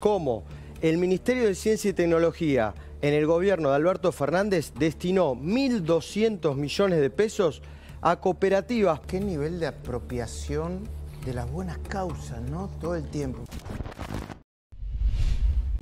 cómo el Ministerio de Ciencia y Tecnología en el gobierno de Alberto Fernández destinó 1.200 millones de pesos a cooperativas. Qué nivel de apropiación de las buenas causas, ¿no? Todo el tiempo.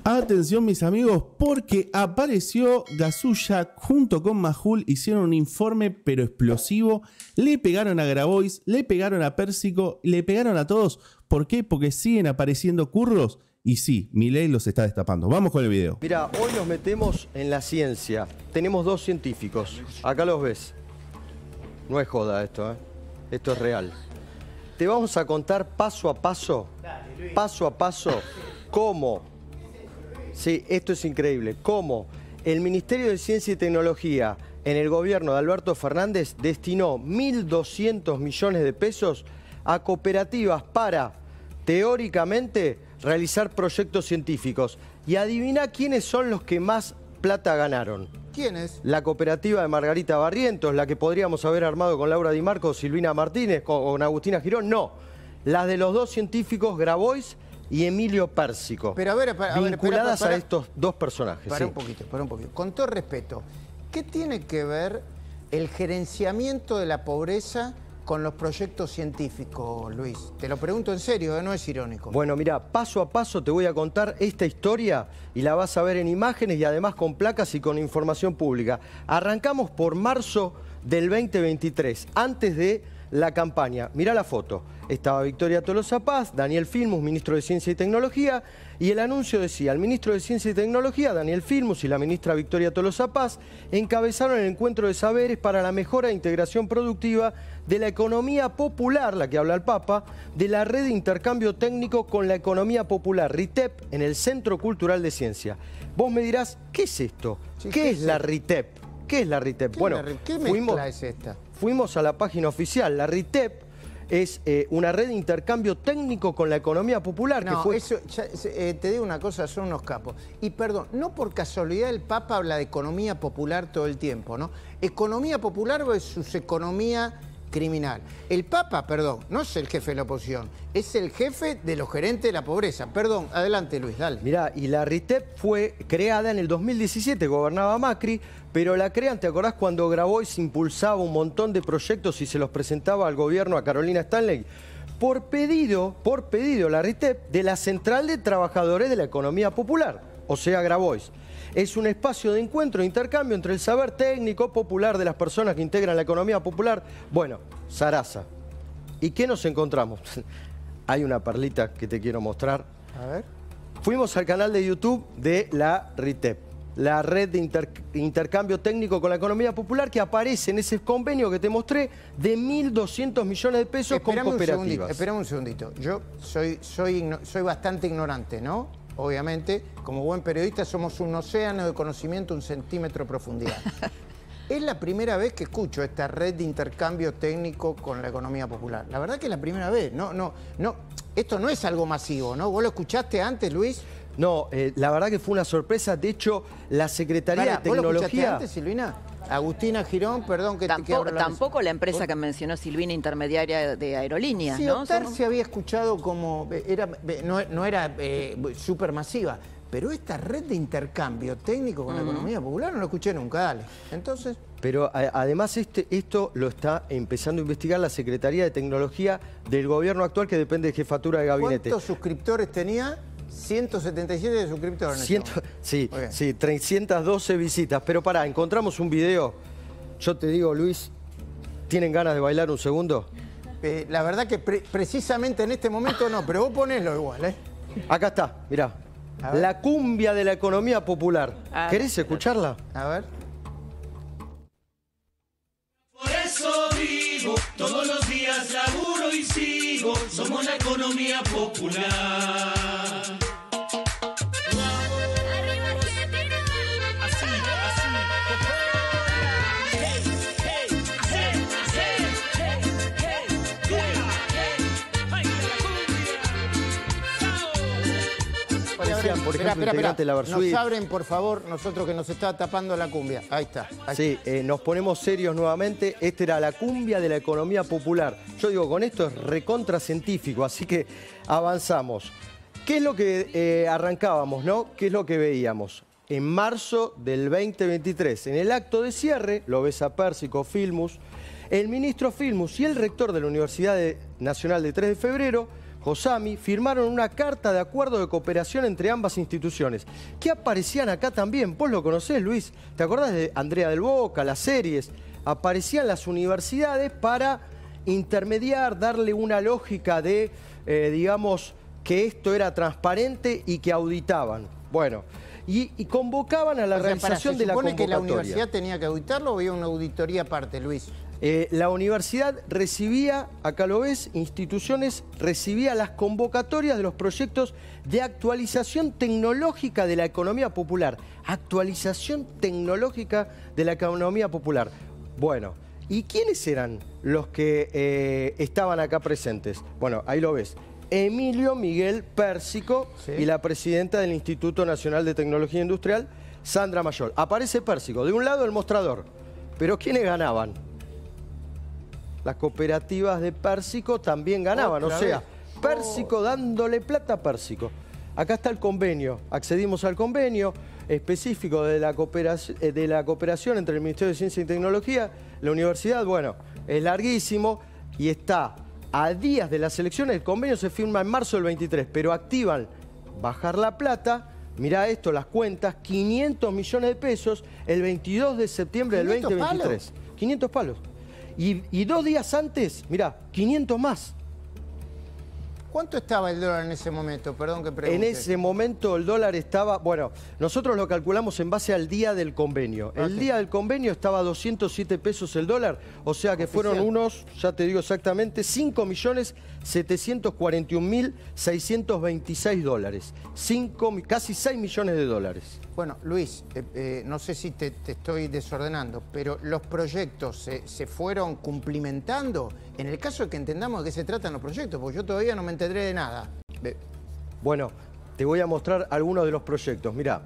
Atención mis amigos, porque apareció Gasulla junto con Majul, hicieron un informe pero explosivo, le pegaron a Grabois, le pegaron a Pérsico, le pegaron a todos. ¿Por qué? Porque siguen apareciendo curros y sí, ley los está destapando. Vamos con el video. Mira, hoy nos metemos en la ciencia. Tenemos dos científicos. Acá los ves. No es joda esto, ¿eh? Esto es real. Te vamos a contar paso a paso, paso a paso, cómo. Sí, esto es increíble. Cómo el Ministerio de Ciencia y Tecnología en el gobierno de Alberto Fernández destinó 1.200 millones de pesos a cooperativas para teóricamente, realizar proyectos científicos. Y adivina quiénes son los que más plata ganaron. ¿Quiénes? La cooperativa de Margarita Barrientos, la que podríamos haber armado con Laura Di Marco, Silvina Martínez, con, Agustina Girón, no. Las de los dos científicos Grabois y Emilio Pérsico. Pero a ver, vinculadas a, ver, Vinculadas a estos dos personajes. Para un poquito, para un poquito. Con todo respeto, ¿qué tiene que ver el gerenciamiento de la pobreza con los proyectos científicos, Luis? Te lo pregunto en serio, ¿eh? no es irónico. Bueno, mira, paso a paso te voy a contar esta historia y la vas a ver en imágenes y además con placas y con información pública. Arrancamos por marzo del 2023, antes de la campaña. Mira la foto. Estaba Victoria Tolosa Paz, Daniel Filmus, ministro de Ciencia y Tecnología, y el anuncio decía, el ministro de Ciencia y Tecnología, Daniel Filmus, y la ministra Victoria Tolosa Paz encabezaron el encuentro de saberes para la mejora e integración productiva de la economía popular, la que habla el Papa, de la red de intercambio técnico con la economía popular, RITEP, en el Centro Cultural de Ciencia. Vos me dirás, ¿qué es esto? ¿Qué, es la RITEP? ¿Qué es la RITEP? bueno, ¿qué es esta? fuimos a la página oficial, la RITEP, es eh, una red de intercambio técnico con la economía popular. eso, eh, te digo una cosa, son unos capos. Y perdón, no por casualidad el Papa habla de economía popular todo el tiempo, ¿no? Economía popular es sus economías criminal. El Papa, perdón, no es el jefe de la oposición, es el jefe de los gerentes de la pobreza. Perdón, adelante Luis, dale. Mirá, y la RITEP fue creada en el 2017, gobernaba Macri, pero la crean, ¿te acordás cuando Grabois impulsaba un montón de proyectos y se los presentaba al gobierno a Carolina Stanley? Por pedido, por pedido, la RITEP, de la Central de Trabajadores de la Economía Popular, o sea, Grabois es un espacio de encuentro e intercambio entre el saber técnico popular de las personas que integran la economía popular. Bueno, Sarasa. ¿Y qué nos encontramos? Hay una perlita que te quiero mostrar. A ver. Fuimos al canal de YouTube de la RITEP, la red de intercambio técnico con la economía popular que aparece en ese convenio que te mostré de 1.200 millones de pesos con cooperativas. Un segundito, un segundito. Yo soy bastante ignorante, ¿no? obviamente, como buen periodista somos un océano de conocimiento, un centímetro de profundidad. es la primera vez que escucho esta red de intercambio técnico con la economía popular. La verdad que es la primera vez. No, no, no. Esto no es algo masivo, ¿no? ¿Vos lo escuchaste antes, Luis? No, eh, la verdad que fue una sorpresa. De hecho, la Secretaría de Tecnología. ¿Vos lo escuchaste antes, Silvina? Agustina Girón, perdón que tampoco, te la Tampoco la empresa que mencionó Silvina, intermediaria de aerolíneas, sí, ¿no? se había escuchado como... Eh, era, eh, no, era súper eh, supermasiva, pero esta red de intercambio técnico con la economía popular no lo escuché nunca, dale. Entonces... Pero además este, esto lo está empezando a investigar la Secretaría de Tecnología del gobierno actual que depende de jefatura de gabinete. ¿Cuántos suscriptores tenía? 177 suscriptores. sí, sí, 312 visitas. Pero pará, encontramos un video. Yo te digo, Luis, ¿tienen ganas de bailar un segundo? Eh, la verdad que precisamente en este momento no, pero vos ponéslo igual, ¿eh? Acá está, mirá. La cumbia de la economía popular. ¿Querés escucharla? A ver. Por eso vivo, todos los días laburo y sigo, somos la economía popular. por la Nos abren, por favor, nosotros que nos está tapando la cumbia. Ahí está. sí, eh, nos ponemos serios nuevamente. Esta era la cumbia de la economía popular. Yo digo, con esto es recontra científico, así que avanzamos. ¿Qué es lo que eh, arrancábamos, no? ¿Qué es lo que veíamos? En marzo del 2023, en el acto de cierre, lo ves a Pérsico Filmus, el ministro Filmus y el rector de la Universidad Nacional de 3 de Febrero Josami firmaron una carta de acuerdo de cooperación entre ambas instituciones, que aparecían acá también. Vos lo conocés, Luis. ¿Te acordás de Andrea del Boca, las series? Aparecían las universidades para intermediar, darle una lógica de, eh, digamos, que esto era transparente y que auditaban. Bueno, y, convocaban a la reparación realización de la que la universidad tenía que auditarlo o había una auditoría aparte, Luis? Eh, la universidad recibía, acá lo ves, instituciones, recibía las convocatorias de los proyectos de actualización tecnológica de la economía popular. Actualización tecnológica de la economía popular. Bueno, ¿y quiénes eran los que eh, estaban acá presentes? Bueno, ahí lo ves. Emilio Miguel Pérsico y la presidenta del Instituto Nacional de Tecnología Industrial, Sandra Mayor. Aparece Pérsico. De un lado el mostrador. Pero ¿quiénes ganaban? las cooperativas de Pérsico también ganaban. O sea, Pérsico oh. dándole plata a Pérsico. Acá está el convenio. Accedimos al convenio específico eh, de la, cooperación, entre el Ministerio de Ciencia y Tecnología, la universidad. Bueno, es larguísimo y está a días de las elecciones. El convenio se firma en marzo del 23, pero activan bajar la plata. Mirá esto, las cuentas, 500 millones de pesos el 22 de septiembre del 2023. Palos? 500 palos. Y, dos días antes, mira, 500 más. ¿Cuánto estaba el dólar en ese momento? Perdón que pregunte. En ese momento el dólar estaba, bueno, nosotros lo calculamos en base al día del convenio. El ah, día del convenio estaba 207 pesos el dólar, o sea que fueron unos, ya te digo exactamente, 5.741.626 dólares. casi 6 millones de dólares. Bueno, Luis, eh, no sé si te, estoy desordenando, pero los proyectos se, fueron cumplimentando en el caso de que entendamos de qué se tratan los proyectos, porque yo todavía no me entendré de nada. Bueno, te voy a mostrar algunos de los proyectos. Mirá,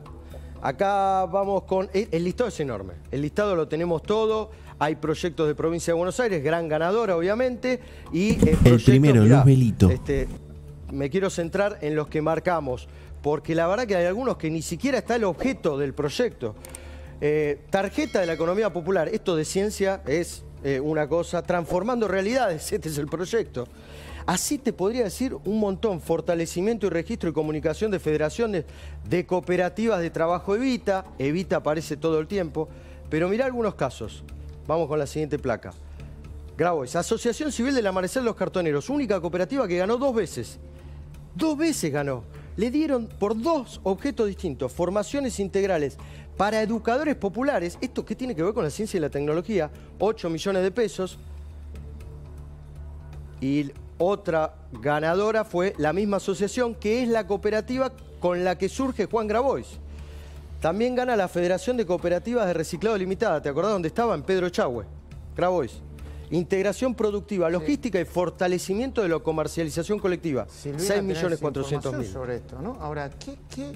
acá vamos con... El listado es enorme, el listado lo tenemos todo, hay proyectos de provincia de Buenos Aires, gran ganadora obviamente, y... Eh, el, primero, Luis Melito. Este, me quiero centrar en los que marcamos porque la verdad que hay algunos que ni siquiera está el objeto del proyecto. Eh, tarjeta de la economía popular, esto de ciencia es eh, una cosa, transformando realidades, este es el proyecto. Así te podría decir un montón, fortalecimiento y registro y comunicación de federaciones, de cooperativas de trabajo Evita, Evita aparece todo el tiempo, pero mirá algunos casos. Vamos con la siguiente placa. Grabois, Asociación Civil del Amanecer de los Cartoneros, única cooperativa que ganó dos veces. Dos veces ganó le dieron por dos objetos distintos, formaciones integrales para educadores populares, esto que tiene que ver con la ciencia y la tecnología, 8 millones de pesos, y otra ganadora fue la misma asociación, que es la cooperativa con la que surge Juan Grabois. También gana la Federación de Cooperativas de Reciclado Limitada, ¿te acordás dónde estaba? En Pedro Chagüe. Grabois. Integración productiva, logística y fortalecimiento de la comercialización colectiva. 6.400.000. millones mil. sobre esto, ¿no? Ahora, ¿qué...? qué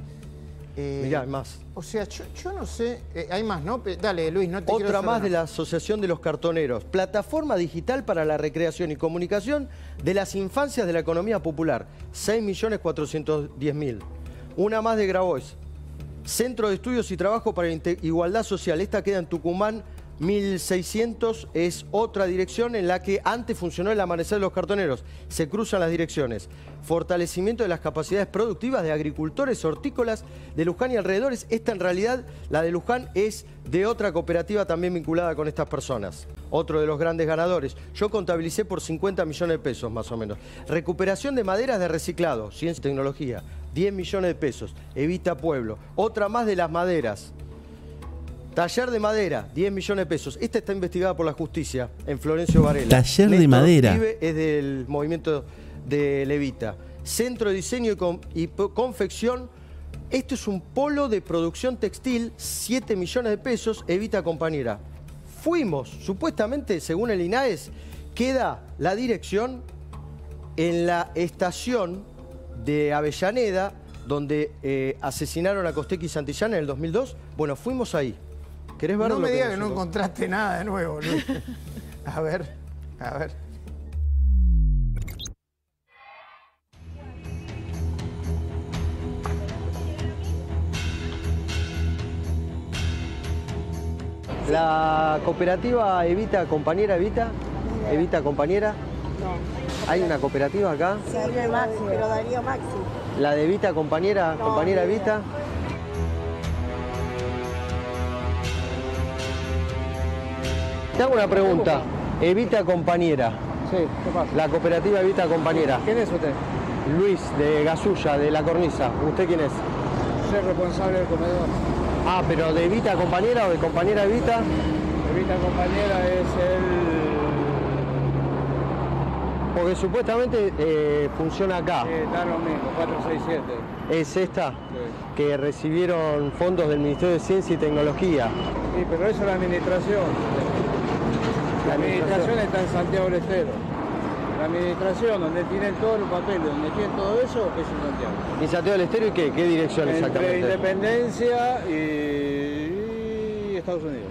eh, Mirá, hay más. O sea, yo, no sé... Eh, hay más, ¿no? Dale, Luis, no te Otra más de la Asociación de los Cartoneros. Plataforma digital para la recreación y comunicación de las infancias de la economía popular. 6.410.000. Una más de Grabois. Centro de Estudios y Trabajo para la Igualdad Social. Esta queda en Tucumán, 1600 es otra dirección en la que antes funcionó el amanecer de los cartoneros. Se cruzan las direcciones. Fortalecimiento de las capacidades productivas de agricultores hortícolas de Luján y alrededores. Esta en realidad, la de Luján, es de otra cooperativa también vinculada con estas personas. Otro de los grandes ganadores. Yo contabilicé por 50 millones de pesos más o menos. Recuperación de maderas de reciclado, ciencia y tecnología. 10 millones de pesos. Evita Pueblo. Otra más de las maderas. Taller de madera, 10 millones de pesos. Esta está investigada por la justicia en Florencio Varela. Taller de madera. es del movimiento de Levita. Centro de diseño y, confección. Esto es un polo de producción textil, 7 millones de pesos. Evita compañera. Fuimos, supuestamente, según el INAES, queda la dirección en la estación de Avellaneda, donde eh, asesinaron a Costequi Santillán en el 2002. Bueno, fuimos ahí. No me digas que no encontraste nada de nuevo, A ver, a ver. La cooperativa Evita Compañera Evita, Evita Compañera. No. ¿Hay una cooperativa acá? Sí, hay una Maxi, pero Darío Maxi. La de Evita Compañera, Compañera Evita. Te hago una pregunta. Evita Compañera. Sí, ¿qué pasa? La cooperativa Evita Compañera. ¿Quién es usted? Luis, de Gasulla, de La Cornisa. ¿Usted quién es? Soy responsable del comedor. Ah, pero de Evita Compañera o de Compañera Evita? Evita Compañera es el... Porque supuestamente eh, funciona acá. Sí, está lo mismo, 467. ¿Es esta? Que recibieron fondos del Ministerio de Ciencia y Tecnología. Sí, pero eso es la administración. La administración está en Santiago del Estero. La administración, donde tienen todos los papeles, donde tienen todo eso, es en Santiago. ¿Y Santiago del Estero y qué, qué dirección Entre Independencia y... Estados Unidos.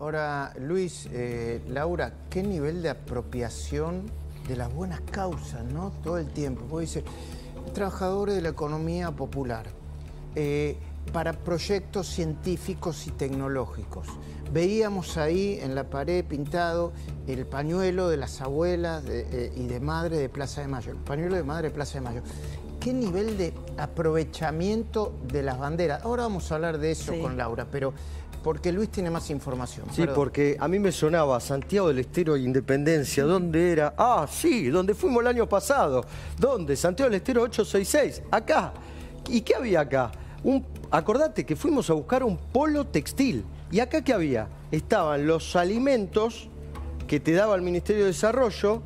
Ahora, Luis, eh, Laura, ¿qué nivel de apropiación de las buenas causas, ¿no? Todo el tiempo. vos dice, trabajadores de la economía popular. Eh, para proyectos científicos y tecnológicos. Veíamos ahí en la pared pintado el pañuelo de las abuelas eh, y de madre de Plaza de Mayo, el pañuelo de madre de Plaza de Mayo. ¿Qué nivel de aprovechamiento de las banderas? Ahora vamos a hablar de eso con Laura, pero porque Luis tiene más información. Sí, porque a mí me sonaba Santiago del Estero Independencia. ¿Dónde era? Ah, sí, donde fuimos el año pasado. ¿Dónde? Santiago del Estero 866, acá. ¿Y qué había acá? Un acordate que fuimos a buscar un polo textil. ¿Y acá qué había? Estaban los alimentos que te daba el Ministerio de Desarrollo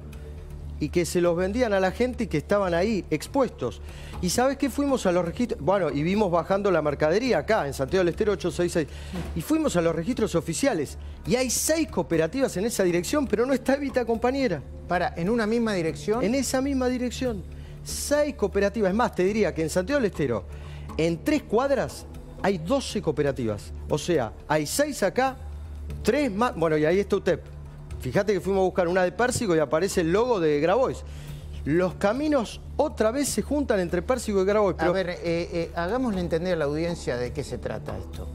y que se los vendían a la gente y que estaban ahí expuestos. ¿Y sabes qué? Fuimos a los registros, bueno, y vimos bajando la mercadería acá, en Santiago del Estero 866, y fuimos a los registros oficiales. Y hay seis cooperativas en esa dirección, pero no está Evita Compañera. Para, ¿en una misma dirección? En esa misma dirección. Seis cooperativas. Es más, te diría que en Santiago del Estero en tres cuadras hay 12 cooperativas. O sea, hay seis acá, tres más... Bueno, y ahí está UTEP. Fíjate que fuimos a buscar una de Pérsico y aparece el logo de Grabois. Los caminos otra vez se juntan entre Pérsico y Grabois. Pero... A ver, eh, eh, hagámosle entender a la audiencia de qué se trata esto.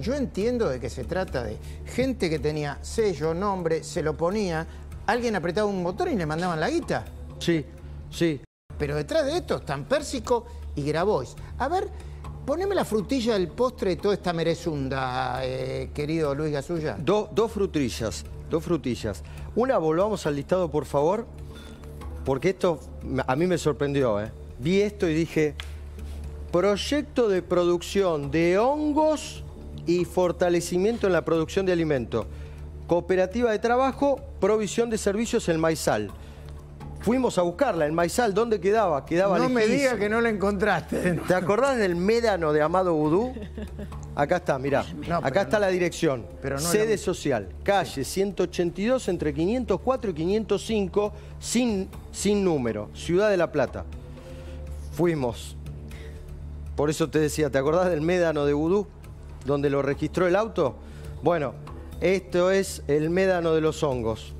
Yo entiendo de que se trata de gente que tenía sello, nombre, se lo ponía, alguien apretaba un motor y le mandaban la guita. Sí, sí. Pero detrás de esto están Pérsico y Grabois. A ver, poneme la frutilla del postre de toda esta merezunda, eh, querido Luis Gasulla. dos frutillas, dos frutillas. Una, volvamos al listado, por favor, porque esto a mí me sorprendió. Eh. Vi esto y dije, proyecto de producción de hongos y fortalecimiento en la producción de alimentos. Cooperativa de trabajo, provisión de servicios en Maizal. Fuimos a buscarla, en maizal, ¿dónde quedaba? Quedaba No me digas que no la encontraste. ¿Te acordás del médano de Amado Vudú? Acá está, mirá. Acá está la dirección. Pero Sede social, calle 182, entre 504 y 505, sin, sin número, Ciudad de La Plata. Fuimos. Por eso te decía, ¿te acordás del médano de Vudú? Donde lo registró el auto. Bueno, esto es el médano de los hongos.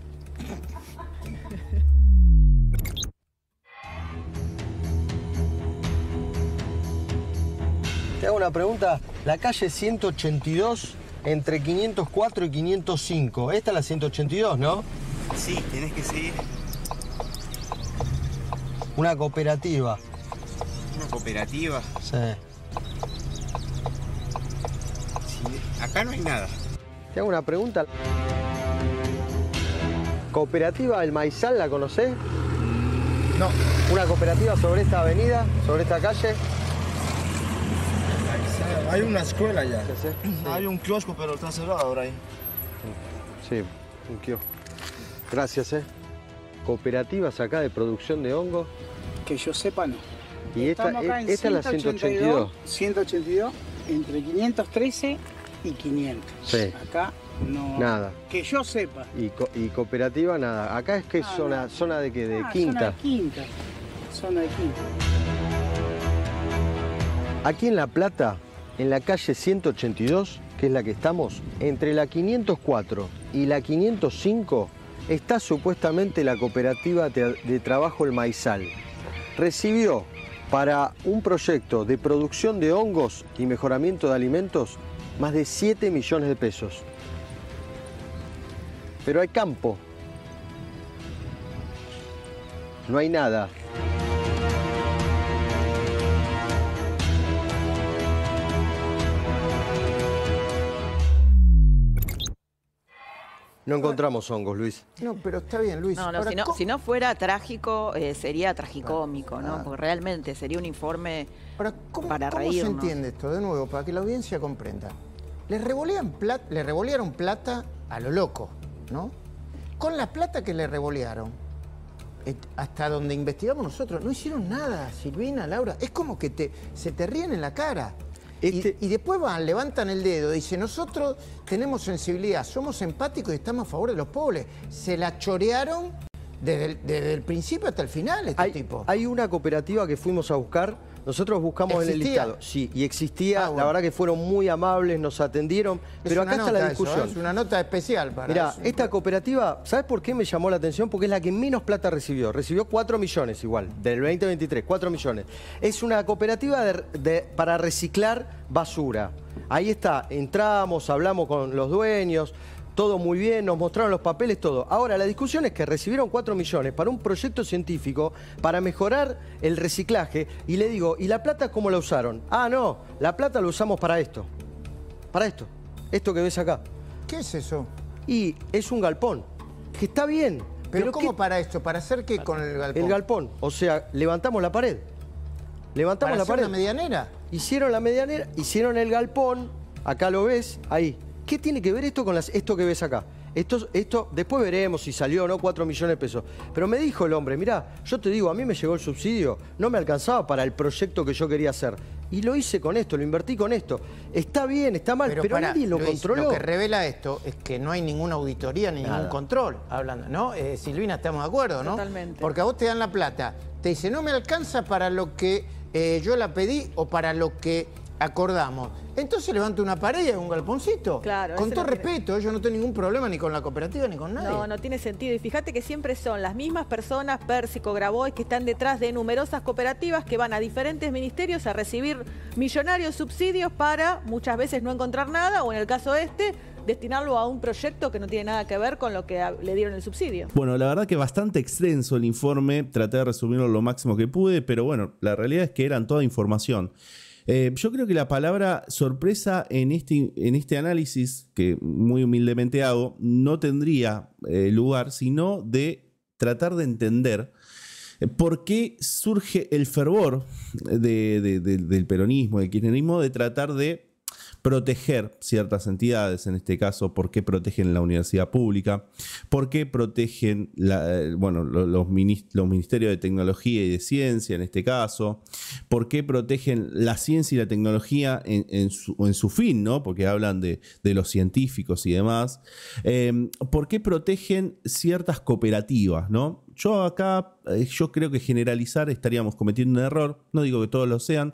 Te hago una pregunta. La calle 182 entre 504 y 505. Esta es la 182, ¿no? Sí, tenés que seguir. Una cooperativa. ¿Una cooperativa? Sí. Acá no hay nada. Te hago una pregunta. ¿Cooperativa El Maizal la conocés? No. ¿Una cooperativa sobre esta avenida, sobre esta calle? hay una escuela ya. Hay un kiosco, pero está cerrado ahora ahí. Sí, un kiosco. Gracias, ¿eh? Cooperativas acá de producción de hongos. Que yo sepa, no. Y esta, acá e- es la 182. 182, entre 513 y 500. Sí. Acá no. Nada. Que yo sepa. Y, cooperativa, nada. Acá es que es zona, zona de que de ah, quinta. Zona de quinta. Zona de quinta. Aquí en La Plata en la calle 182, que es la que estamos, entre la 504 y la 505 está supuestamente la cooperativa de trabajo El Maizal. Recibió para un proyecto de producción de hongos y mejoramiento de alimentos más de 7 millones de pesos. Pero hay campo. No hay nada. No encontramos hongos, Luis. No, pero está bien, Luis. No, si, no fuera trágico, eh, sería tragicómico, ¿no? Ah. Porque realmente sería un informe Ahora, ¿cómo, para ¿cómo se entiende esto? De nuevo, para que la audiencia comprenda. plata, le revolearon plata a lo loco, ¿no? Con la plata que le revolearon, hasta donde investigamos nosotros, no hicieron nada, Silvina, Laura. Es como que te, se te ríen en la cara. Este y, después van, levantan el dedo, dicen, nosotros tenemos sensibilidad, somos empáticos y estamos a favor de los pobres. Se la chorearon desde el, principio hasta el final este tipo. Hay una cooperativa que fuimos a buscar nosotros buscamos en el listado, sí, y existía, ah, la verdad que fueron muy amables, nos atendieron, pero acá está la discusión. ¿eh? es una nota especial para Mira, esta cooperativa, ¿sabes por qué me llamó la atención? Porque es la que menos plata recibió, recibió 4 millones igual, del 2023, 4 millones. Es una cooperativa para reciclar basura. Ahí está, entramos, hablamos con los dueños, todo muy bien, nos mostraron los papeles, todo. Ahora, la discusión es que recibieron 4 millones para un proyecto científico para mejorar el reciclaje y le digo, ¿y la plata cómo la usaron? Ah, no, la plata la usamos para esto. Para esto. Esto que ves acá. ¿Qué es eso? Y es un galpón, que está bien. ¿Pero, cómo para esto? ¿Para hacer qué con el galpón? El galpón, o sea, levantamos la pared. Levantamos la pared. La medianera? Hicieron la medianera, hicieron el galpón, acá lo ves, ahí ¿Qué tiene que ver esto con esto que ves acá? Esto, esto, después veremos si salió o no 4 millones de pesos. Pero me dijo el hombre, mirá, yo te digo, a mí me llegó el subsidio, no me alcanzaba para el proyecto que yo quería hacer. Y lo hice con esto, lo invertí con esto. Está bien, está mal, pero, nadie lo controló. Lo que revela esto es que no hay ninguna auditoría ni ningún control hablando, ¿no? Eh, Silvina, estamos de acuerdo, ¿no? Totalmente. Porque a vos te dan la plata, te dice, no me alcanza para lo que eh, yo la pedí o para lo que acordamos. Entonces levanta una pared y un galponcito. Claro. Con todo respeto, yo no tengo ningún problema ni con la cooperativa ni con nadie. No, no tiene sentido. Y fíjate que siempre son las mismas personas, Pérsico, Grabois, que están detrás de numerosas cooperativas que van a diferentes ministerios a recibir millonarios subsidios para muchas veces no encontrar nada o en el caso este destinarlo a un proyecto que no tiene nada que ver con lo que le dieron el subsidio. Bueno, la verdad que bastante extenso el informe, traté de resumirlo lo máximo que pude, pero bueno, la realidad es que eran toda información eh, yo creo que la palabra sorpresa en este, en este análisis, que muy humildemente hago, no tendría eh, lugar sino de tratar de entender eh, por qué surge el fervor del peronismo, del kirchnerismo, de tratar de proteger ciertas entidades, en este caso, por qué protegen la universidad pública, por qué protegen eh, bueno, los, ministerios de tecnología y de ciencia, en este caso, por qué protegen la ciencia y la tecnología en, su, en su, fin, ¿no? porque hablan de, los científicos y demás, em, por qué protegen ciertas cooperativas, ¿no? yo acá, eh, yo creo que generalizar estaríamos cometiendo un error, no digo que todos lo sean,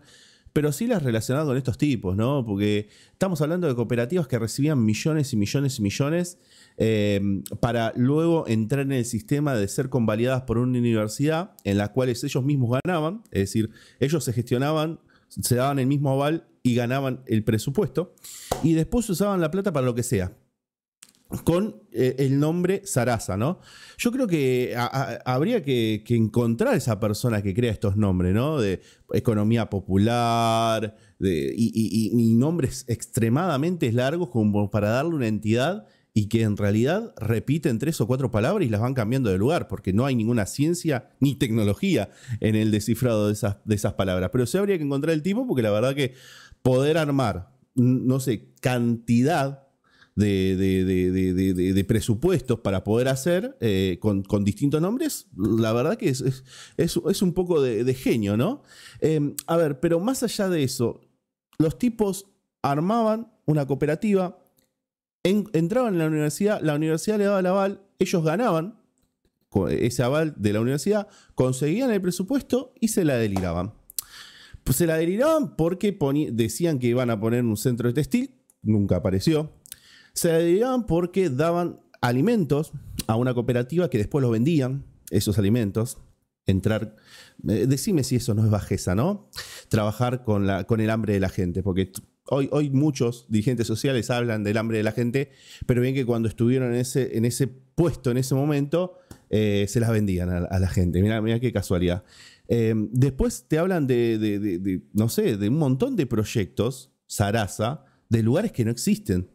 pero sí las relacionadas con estos tipos, ¿no? Porque estamos hablando de cooperativas que recibían millones y millones y millones eh, para luego entrar en el sistema de ser convalidadas por una universidad en la cual ellos mismos ganaban, es decir, ellos se gestionaban, se daban el mismo aval y ganaban el presupuesto, y después usaban la plata para lo que sea, con eh, el nombre Sarasa, ¿no? Yo creo que habría que, encontrar esa persona que crea estos nombres, ¿no? De economía popular y, nombres extremadamente largos como para darle una entidad y que en realidad repiten tres o cuatro palabras y las van cambiando de lugar, porque no hay ninguna ciencia ni tecnología en el descifrado de esas, de esas palabras. Pero sí habría que encontrar el tipo, porque la verdad que poder armar, no sé, cantidad de, presupuestos para poder hacer eh, con, distintos nombres, la verdad que es, un poco de, genio, ¿no? Em, a ver, pero más allá de eso, los tipos armaban una cooperativa, entraban en la universidad, la universidad le daba el aval, ellos ganaban ese aval de la universidad, conseguían el presupuesto y se la deliraban. Pues se la deliraban porque decían que iban a poner un centro de textil, nunca apareció se adivinaban porque daban alimentos a una cooperativa que después los vendían, esos alimentos. Entrar, eh, decime si eso no es bajeza, ¿no? Trabajar con, la, con el hambre de la gente, porque hoy, hoy muchos dirigentes sociales hablan del hambre de la gente, pero bien que cuando estuvieron en ese, en ese puesto, en ese momento, eh, se las vendían a, la gente. Mira, mira qué casualidad. Eh, después te hablan de, no sé, de un montón de proyectos, zaraza, de lugares que no existen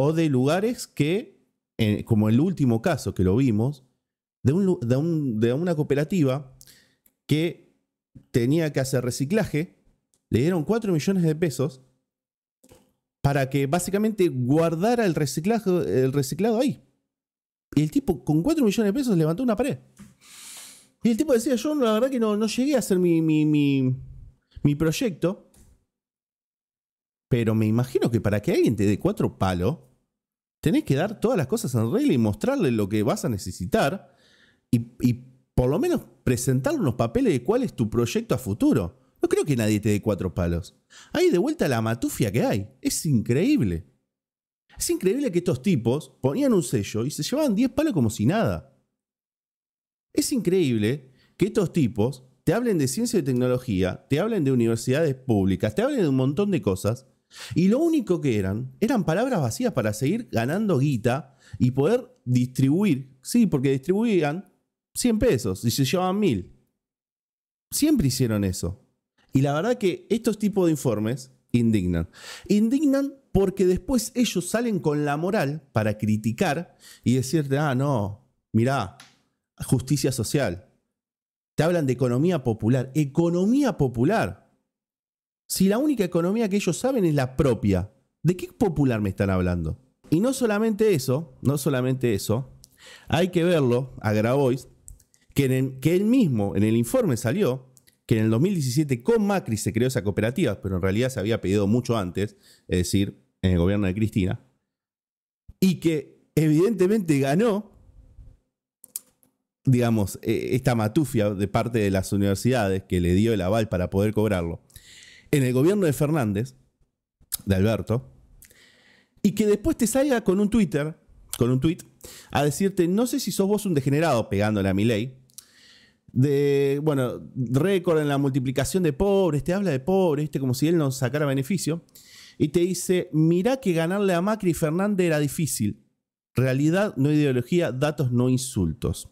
o de lugares que, eh, como el último caso que lo vimos, de, una cooperativa que tenía que hacer reciclaje, le dieron 4 millones de pesos para que básicamente guardara el, reciclaje, el reciclado ahí. Y el tipo con 4 millones de pesos levantó una pared. Y el tipo decía, yo la verdad que no, llegué a hacer mi, mi proyecto. Pero me imagino que para que alguien te dé cuatro palos, tenés que dar todas las cosas en regla y mostrarle lo que vas a necesitar y, por lo menos presentarle unos papeles de cuál es tu proyecto a futuro. No creo que nadie te dé cuatro palos. Ahí de vuelta la matufia que hay. Es increíble. Es increíble que estos tipos ponían un sello y se llevaban diez palos como si nada. Es increíble que estos tipos te hablen de ciencia y tecnología, te hablen de universidades públicas, te hablen de un montón de cosas y lo único que eran, eran palabras vacías para seguir ganando guita y poder distribuir. Sí, porque distribuían 100 pesos y se llevaban 1000. Siempre hicieron eso. Y la verdad que estos tipos de informes indignan. Indignan porque después ellos salen con la moral para criticar y decirte, ah, no, mirá, justicia social. Te hablan de economía popular. Economía popular si la única economía que ellos saben es la propia? ¿De qué popular me están hablando? Y no solamente eso, no solamente eso, hay que verlo a Grabois, que, él mismo en el informe salió que en el 2017 con Macri se creó esa cooperativa, pero en realidad se había pedido mucho antes, es decir, en el gobierno de Cristina, y que evidentemente ganó, digamos, e, esta matufia de parte de las universidades que le dio el aval para poder cobrarlo en el gobierno de Fernández, de Alberto, y que después te salga con un Twitter, con un tweet, a decirte, no sé si sos vos un degenerado pegándole a mi ley, de, bueno, récord en la multiplicación de pobres, te habla de pobres, ¿viste? como si él nos sacara beneficio, y te dice, mirá que ganarle a Macri y Fernández era difícil. Realidad, no ideología, datos, no insultos.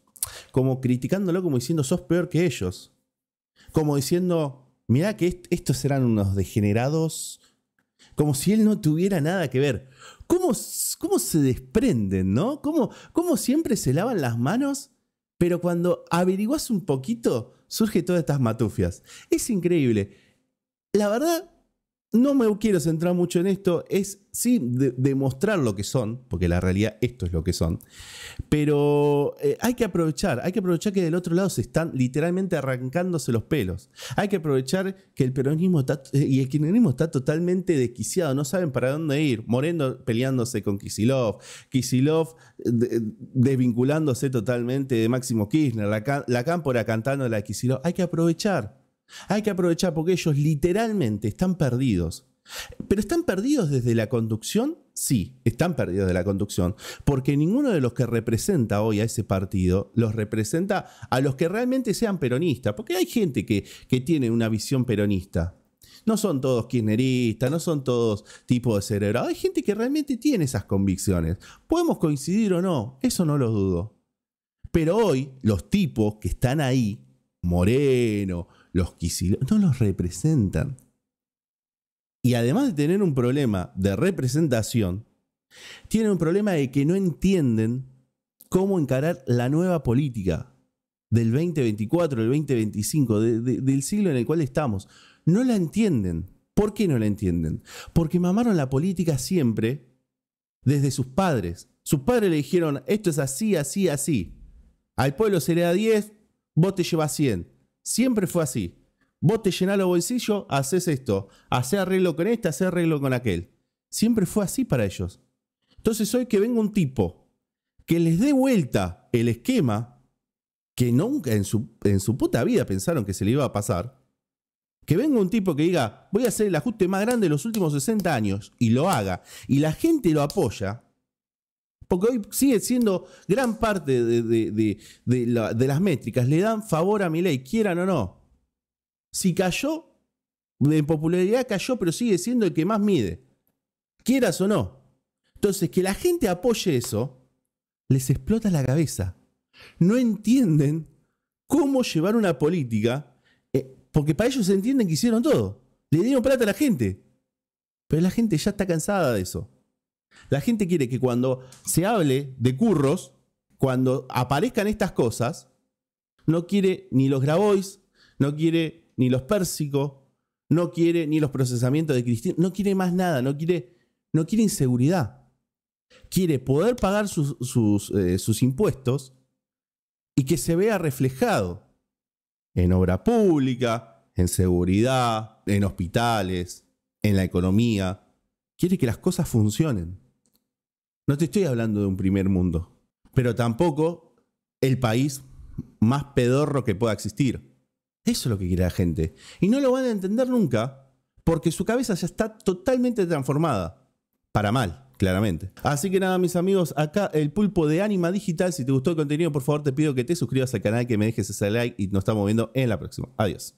Como criticándolo, como diciendo, sos peor que ellos. Como diciendo, mirá que estos eran unos degenerados, como si él no tuviera nada que ver. ¿Cómo, cómo se desprenden, no? ¿Cómo, ¿Cómo siempre se lavan las manos? Pero cuando averiguas un poquito, surge todas estas matufias. Es increíble. La verdad, no me quiero centrar mucho en esto, es sí demostrar lo que son, porque la realidad esto es lo que son, pero eh, hay que aprovechar, hay que aprovechar que del otro lado se están literalmente arrancándose los pelos, hay que aprovechar que el peronismo eh, y el kirchnerismo está totalmente desquiciado, no saben para dónde ir, Moreno peleándose con Kisilov, Kisilov eh, desvinculándose totalmente de Máximo Kirchner, la, cámpora cantando la Kisilov, hay que aprovechar hay que aprovechar porque ellos literalmente están perdidos. Pero están perdidos desde la conducción, sí, están perdidos de la conducción, porque ninguno de los que representa hoy a ese partido los representa a los que realmente sean peronistas, porque hay gente que, que tiene una visión peronista. No son todos kirchneristas, no son todos tipo de cerebro. Hay gente que realmente tiene esas convicciones. Podemos coincidir o no, eso no lo dudo. Pero hoy los tipos que están ahí, Moreno, los Kicillof, no los representan. Y además de tener un problema de representación, tienen un problema de que no entienden cómo encarar la nueva política del 2024, del 2025, del siglo en el cual estamos. No la entienden. ¿Por qué no la entienden? Porque mamaron la política siempre desde sus padres. Sus padres le dijeron, esto es así, así, así. Al pueblo se le da 10, vos te llevas 100. Siempre fue así. Vos te llenás los bolsillos, haces esto, haces arreglo con este, haces arreglo con aquel. Siempre fue así para ellos. Entonces hoy que venga un tipo que les dé vuelta el esquema que nunca en su, en su puta vida pensaron que se le iba a pasar, que venga un tipo que diga, voy a hacer el ajuste más grande de los últimos 60 años y lo haga, y la gente lo apoya, porque hoy sigue siendo gran parte de, las métricas. Le dan favor a mi ley, quieran o no. Si cayó, de popularidad cayó, pero sigue siendo el que más mide. Quieras o no. Entonces, que la gente apoye eso, les explota la cabeza. No entienden cómo llevar una política, eh, porque para ellos se entienden que hicieron todo. Le dieron plata a la gente. Pero la gente ya está cansada de eso. La gente quiere que cuando se hable de curros, cuando aparezcan estas cosas, no quiere ni los Grabois, no quiere ni los pérsicos, no quiere ni los procesamientos de Cristina, no quiere más nada, no quiere, no quiere inseguridad. Quiere poder pagar sus, eh, sus impuestos y que se vea reflejado en obra pública, en seguridad, en hospitales, en la economía. Quiere que las cosas funcionen. No te estoy hablando de un primer mundo, pero tampoco el país más pedorro que pueda existir. Eso es lo que quiere la gente. Y no lo van a entender nunca porque su cabeza ya está totalmente transformada. Para mal, claramente. Así que nada, mis amigos, acá el pulpo de ánima Digital. Si te gustó el contenido, por favor te pido que te suscribas al canal, que me dejes ese like y nos estamos viendo en la próxima. Adiós.